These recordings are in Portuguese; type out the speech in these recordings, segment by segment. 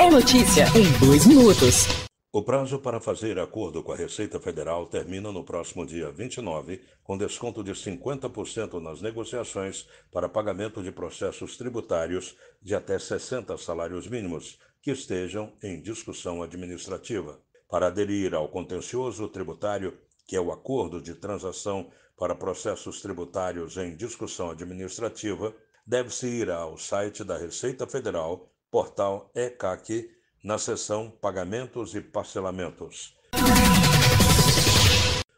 É notícia em dois minutos. O prazo para fazer acordo com a Receita Federal termina no próximo dia 29, com desconto de 50% nas negociações para pagamento de processos tributários de até 60 salários mínimos que estejam em discussão administrativa. Para aderir ao contencioso tributário, que é o acordo de transação para processos tributários em discussão administrativa, deve-se ir ao site da Receita Federal portal ECAC, na seção Pagamentos e Parcelamentos.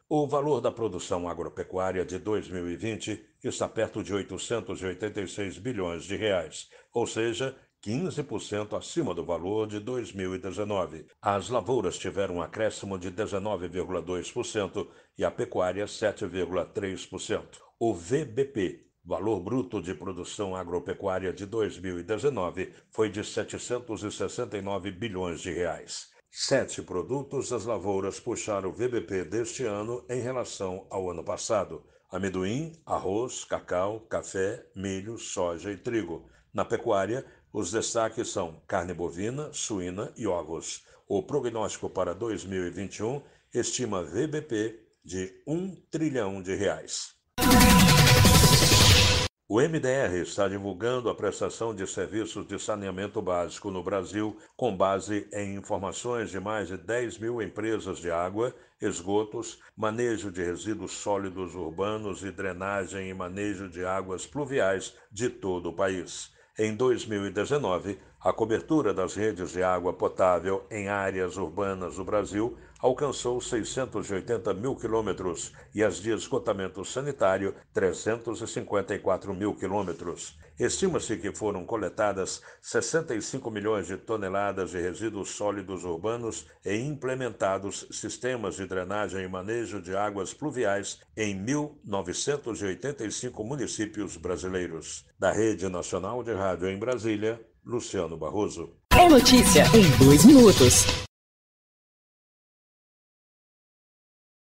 O valor da produção agropecuária de 2020 está perto de 886 bilhões de reais, ou seja, 15% acima do valor de 2019. As lavouras tiveram um acréscimo de 19,2% e a pecuária 7,3%. O VBP, o valor bruto de produção agropecuária de 2019 foi de 769 bilhões de reais. Sete produtos das lavouras puxaram o VBP deste ano em relação ao ano passado: amendoim, arroz, cacau, café, milho, soja e trigo. Na pecuária, os destaques são carne bovina, suína e ovos. O prognóstico para 2021 estima VBP de 1 trilhão de reais. O MDR está divulgando a prestação de serviços de saneamento básico no Brasil com base em informações de mais de 10 mil empresas de água, esgotos, manejo de resíduos sólidos urbanos e drenagem e manejo de águas pluviais de todo o país. Em 2019, a cobertura das redes de água potável em áreas urbanas do Brasil alcançou 680 mil quilômetros e as de esgotamento sanitário 354 mil quilômetros. Estima-se que foram coletadas 65 milhões de toneladas de resíduos sólidos urbanos e implementados sistemas de drenagem e manejo de águas pluviais em 1.985 municípios brasileiros. Da Rede Nacional de Rádio em Brasília, Luciano Barroso. É notícia em dois minutos.